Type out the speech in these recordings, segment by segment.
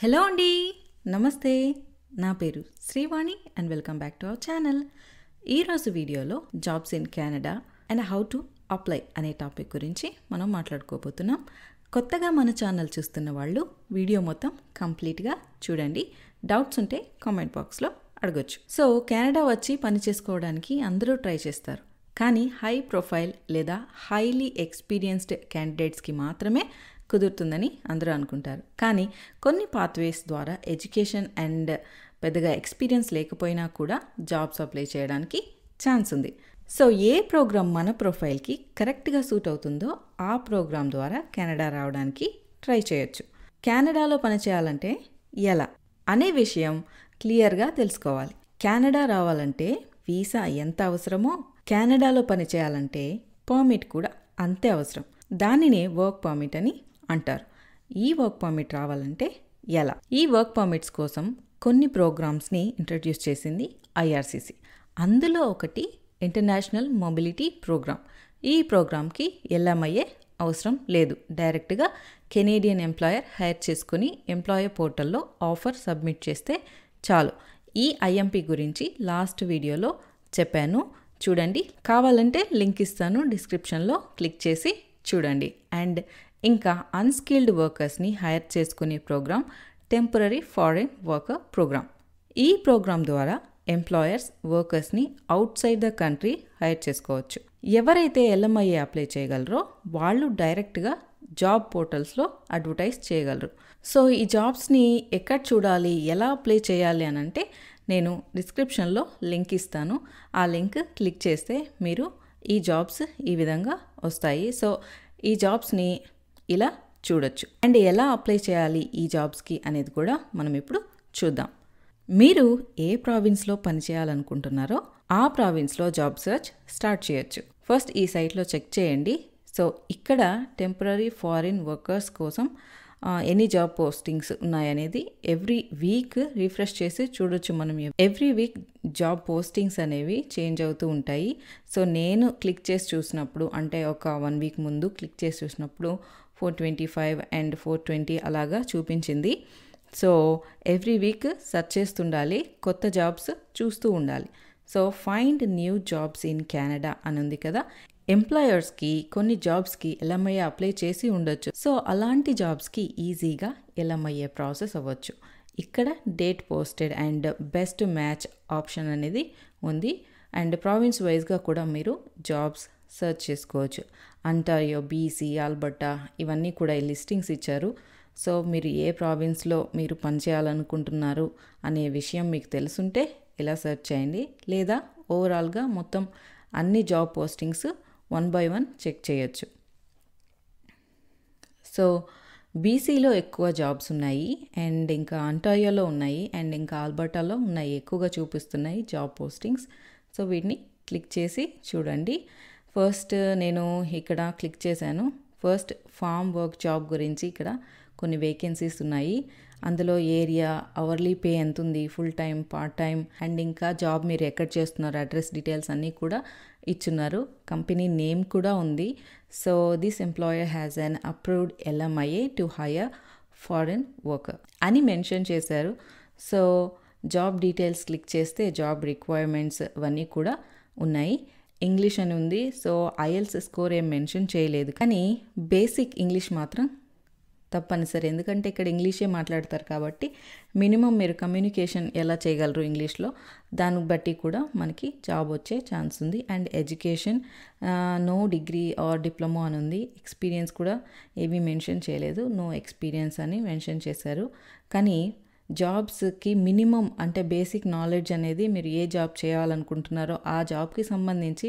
hello అండి నమస్తే నా పేరు Srivani and welcome back to our channel ఈరోజు వీడియోలో jobs in Canada and how to apply అనే టాపిక్ గురించి మనం మాట్లాడుకోబోతున్నాం కొత్తగా మన ఛానల్ చూస్తున్న వాళ్ళు వీడియో మొత్తం కంప్లీట్గా చూడండి డౌట్స్ ఉంటే కామెంట్ బాక్స్లో అడగొచ్చు సో కెనడా వచ్చి పని చేసుకోవడానికి అందరూ ట్రై చేస్తారు కానీ హై ప్రొఫైల్ లేదా హైలీ ఎక్స్పీరియన్స్డ్ క్యాండిడేట్స్కి మాత్రమే కుదురుతుందని అందరూ అనుకుంటారు కానీ కొన్ని పాత్వేస్ ద్వారా ఎడ్యుకేషన్ అండ్ పెద్దగా ఎక్స్పీరియన్స్ లేకపోయినా కూడా జాబ్స్ అప్లై చేయడానికి ఛాన్స్ ఉంది సో ఏ ప్రోగ్రామ్ మన ప్రొఫైల్కి కరెక్ట్గా సూట్ అవుతుందో ఆ ప్రోగ్రామ్ ద్వారా కెనడా రావడానికి ట్రై చేయొచ్చు కెనడాలో పనిచేయాలంటే ఎలా అనే విషయం క్లియర్గా తెలుసుకోవాలి కెనడా రావాలంటే వీసా ఎంత అవసరమో కెనడాలో పనిచేయాలంటే పర్మిట్ కూడా అంతే అవసరం దానినే వర్క్ పర్మిట్ అని అంటారు ఈ వర్క్ పర్మిట్ రావాలంటే ఎలా ఈ వర్క్ పర్మిట్స్ కోసం కొన్ని ప్రోగ్రామ్స్ని ఇంట్రడ్యూస్ చేసింది ఐఆర్సీసీ అందులో ఒకటి ఇంటర్నేషనల్ మొబిలిటీ ప్రోగ్రామ్ ఈ ప్రోగ్రామ్కి ఎల్ఎంఐఏ అవసరం లేదు డైరెక్ట్గా కెనేడియన్ ఎంప్లాయర్ హైర్ చేసుకుని ఎంప్లాయర్ పోర్టల్లో ఆఫర్ సబ్మిట్ చేస్తే చాలు ఈ ఐఎంపి గురించి లాస్ట్ వీడియోలో చెప్పాను చూడండి కావాలంటే లింక్ ఇస్తాను డిస్క్రిప్షన్లో క్లిక్ చేసి చూడండి అండ్ ఇంకా అన్స్కిల్డ్ వర్కర్స్ని హైర్ చేసుకునే program temporary foreign worker program ఈ ప్రోగ్రాం ద్వారా ఎంప్లాయర్స్ వర్కర్స్ని outside the country hire చేసుకోవచ్చు ఎవరైతే ఎల్ఎంఐఏ అప్లై చేయగలరో వాళ్ళు డైరెక్ట్గా జాబ్ పోర్టల్స్లో అడ్వర్టైజ్ చేయగలరు సో ఈ జాబ్స్ని ఎక్కడ చూడాలి ఎలా అప్లై చేయాలి అని అంటే నేను డిస్క్రిప్షన్లో లింక్ ఇస్తాను ఆ లింక్ క్లిక్ చేస్తే మీరు ఈ జాబ్స్ ఈ విధంగా వస్తాయి సో ఈ జాబ్స్ని ఇలా చూడొచ్చు అండ్ ఎలా అప్లై చేయాలి ఈ జాబ్స్కి అనేది కూడా మనం ఇప్పుడు చూద్దాం మీరు ఏ ప్రావిన్స్లో పనిచేయాలనుకుంటున్నారో ఆ ప్రావిన్స్లో జాబ్ సెర్చ్ స్టార్ట్ చేయొచ్చు ఫస్ట్ ఈ సైట్లో చెక్ చేయండి సో ఇక్కడ టెంపరీ ఫారిన్ వర్కర్స్ కోసం ఎనీ జాబ్ పోస్టింగ్స్ ఉన్నాయనేది ఎవ్రీ వీక్ రిఫ్రెష్ చేసి చూడొచ్చు మనం ఎవ్రీ వీక్ జాబ్ పోస్టింగ్స్ అనేవి చేంజ్ అవుతూ ఉంటాయి సో నేను క్లిక్ చేసి చూసినప్పుడు అంటే ఒక వన్ వీక్ ముందు క్లిక్ చేసి చూసినప్పుడు four twenty five and four twenty అలాగా చూపించింది సో ఎవ్రీ వీక్ సెర్చ్ చేస్తుండాలి కొత్త జాబ్స్ చూస్తూ ఉండాలి so find new jobs in Canada అని ఉంది కదా ఎంప్లాయర్స్కి కొన్ని జాబ్స్కి ఎల్ఎంఐ అప్లై చేసి ఉండొచ్చు సో అలాంటి జాబ్స్కి ఈజీగా ఎల్ఎంఐఏ ప్రాసెస్ అవ్వచ్చు ఇక్కడ date posted and best match option అనేది ఉంది అండ్ ప్రావిన్స్ వైజ్గా కూడా మీరు జాబ్స్ సర్చ్ చేసుకోవచ్చు అంటారియో బీసీ ఆల్బర్టా ఇవన్నీ కూడా ఈ లిస్టింగ్స్ ఇచ్చారు సో మీరు ఏ ప్రావిన్స్లో మీరు పనిచేయాలనుకుంటున్నారు అనే విషయం మీకు తెలుసుంటే ఇలా సెర్చ్ చేయండి లేదా ఓవరాల్గా మొత్తం అన్ని job postings one by one check చేయొచ్చు సో బీసీలో ఎక్కువ జాబ్స్ ఉన్నాయి అండ్ ఇంకా అంటాయోలో ఉన్నాయి అండ్ ఇంకా ఆల్బర్టాలో ఉన్నాయి ఎక్కువగా చూపిస్తున్నాయి జాబ్ పోస్టింగ్స్ సో వీటిని క్లిక్ చేసి చూడండి ఫస్ట్ నేను ఇక్కడ క్లిక్ చేశాను ఫస్ట్ ఫామ్ వర్క్ జాబ్ గురించి ఇక్కడ కొన్ని వేకెన్సీస్ ఉన్నాయి అందులో ఏరియా అవర్లీ పే ఎంత ఉంది full time part time and ఇంకా జాబ్ మీరు ఎక్కడ చేస్తున్నారు అడ్రస్ డీటెయిల్స్ అన్నీ కూడా ఇచ్చున్నారు కంపెనీ నేమ్ కూడా ఉంది so this employer has an approved LMIA to hire foreign worker అని మెన్షన్ చేశారు సో జాబ్ డీటెయిల్స్ క్లిక్ చేస్తే జాబ్ రిక్వైర్మెంట్స్ ఇవన్నీ కూడా ఉన్నాయి ఇంగ్లీష్ అని ఉంది సో ఐఎల్స్ స్కోర్ ఏం మెన్షన్ చేయలేదు కానీ బేసిక్ ఇంగ్లీష్ మాత్రం తప్పనిసరి ఎందుకంటే ఇక్కడ ఇంగ్లీషే మాట్లాడతారు కాబట్టి మినిమం మీరు కమ్యూనికేషన్ ఎలా చేయగలరు ఇంగ్లీష్లో దాన్ని బట్టి కూడా మనకి జాబ్ వచ్చే ఛాన్స్ ఉంది and education no degree or diploma అని ఉంది ఎక్స్పీరియన్స్ కూడా ఏమీ మెన్షన్ చేయలేదు నో ఎక్స్పీరియన్స్ అని మెన్షన్ చేశారు కానీ జాబ్స్కి మినిమం అంటే బేసిక్ నాలెడ్జ్ అనేది మీరు ఏ జాబ్ చేయాలనుకుంటున్నారో ఆ జాబ్కి సంబంధించి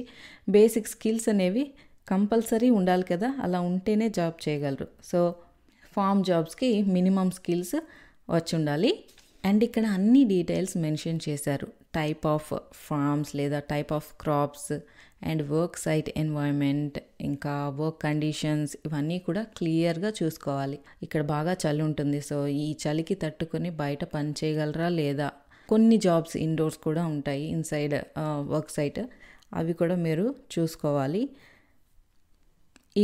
బేసిక్ స్కిల్స్ అనేవి కంపల్సరీ ఉండాలి కదా అలా ఉంటేనే జాబ్ చేయగలరు సో ఫామ్ జాబ్స్కి మినిమం స్కిల్స్ వచ్చి ఉండాలి అండ్ ఇక్కడ అన్ని డీటెయిల్స్ మెన్షన్ చేశారు టైప్ ఆఫ్ ఫార్మ్స్ లేదా type of crops and work site environment ఇంకా వర్క్ కండిషన్స్ ఇవన్నీ కూడా క్లియర్గా చూసుకోవాలి ఇక్కడ బాగా చలి ఉంటుంది సో ఈ చలికి తట్టుకొని బయట పని చేయగలరా లేదా కొన్ని జాబ్స్ ఇండోర్స్ కూడా ఉంటాయి ఇన్సైడ్ వర్క్ సైట్ అవి కూడా మీరు చూసుకోవాలి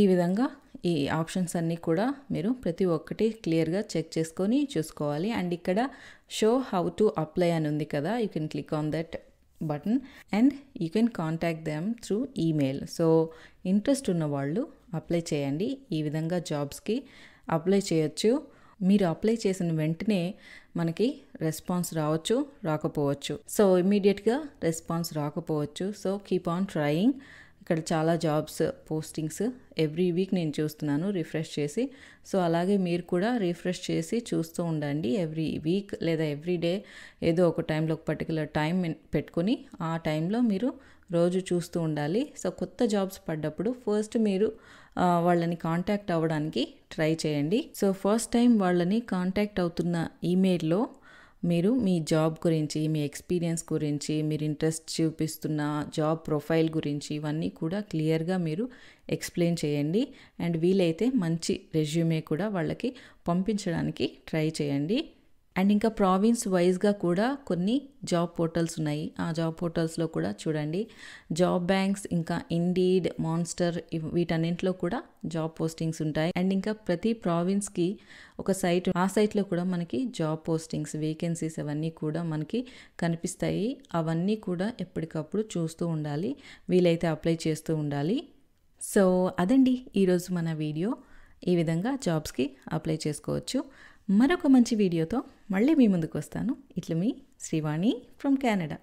ఈ విధంగా ఈ ఆప్షన్స్ అన్నీ కూడా మీరు ప్రతి ఒక్కటి క్లియర్గా చెక్ చేసుకొని చూసుకోవాలి అండ్ ఇక్కడ షో హౌ టు అప్లై అని ఉంది కదా you can click on that button and you can contact them through email so interest ఉన్న వాళ్ళు అప్లై చేయండి ఈ విధంగా జాబ్స్కి అప్లై చేయొచ్చు మీరు అప్లై చేసిన వెంటనే మనకి రెస్పాన్స్ రావచ్చు రాకపోవచ్చు సో ఇమ్మీడియట్గా రెస్పాన్స్ రాకపోవచ్చు సో కీప్ ఆన్ ట్రయింగ్ ఇక్కడ చాలా జాబ్స్ పోస్టింగ్స్ ఎవ్రీ వీక్ నేను చూస్తున్నాను రిఫ్రెష్ చేసి సో అలాగే మీరు కూడా రిఫ్రెష్ చేసి చూస్తూ ఉండండి ఎవ్రీ వీక్ లేదా ఎవ్రీ డే ఏదో ఒక టైంలో ఒక పర్టికులర్ టైం పెట్టుకుని ఆ టైంలో మీరు రోజు చూస్తూ ఉండాలి సో కొత్త జాబ్స్ పడ్డప్పుడు ఫస్ట్ మీరు వాళ్ళని కాంటాక్ట్ అవ్వడానికి ట్రై చేయండి సో ఫస్ట్ టైం వాళ్ళని కాంటాక్ట్ అవుతున్న ఈమెయిల్లో మీరు మీ జాబ్ గురించి మీ ఎక్స్పీరియన్స్ గురించి మీరు ఇంట్రెస్ట్ చూపిస్తున్న జాబ్ ప్రొఫైల్ గురించి ఇవన్నీ కూడా క్లియర్గా మీరు ఎక్స్ప్లెయిన్ చేయండి అండ్ వీలైతే మంచి రెజ్యూమే కూడా వాళ్ళకి పంపించడానికి ట్రై చేయండి అండ్ ఇంకా ప్రావిన్స్ వైజ్గా కూడా కొన్ని జాబ్ పోర్టల్స్ ఉన్నాయి ఆ జాబ్ పోర్టల్స్లో కూడా చూడండి జాబ్ బ్యాంక్స్ ఇంకా ఇండీడ్ మాన్స్టర్ వీటన్నింటిలో కూడా జాబ్ పోస్టింగ్స్ ఉంటాయి అండ్ ఇంకా ప్రతి ప్రావిన్స్కి ఒక సైట్ ఆ సైట్లో కూడా మనకి జాబ్ పోస్టింగ్స్ వేకెన్సీస్ అవన్నీ కూడా మనకి కనిపిస్తాయి అవన్నీ కూడా ఎప్పటికప్పుడు చూస్తూ ఉండాలి వీలైతే అప్లై చేస్తూ ఉండాలి సో అదండి ఈరోజు మన వీడియో ఈ విధంగా జాబ్స్కి అప్లై చేసుకోవచ్చు మరొక మంచి వీడియోతో మళ్ళీ మీ ముందుకు వస్తాను ఇట్లు మీ శ్రీవాణి ఫ్రమ్ కెనడా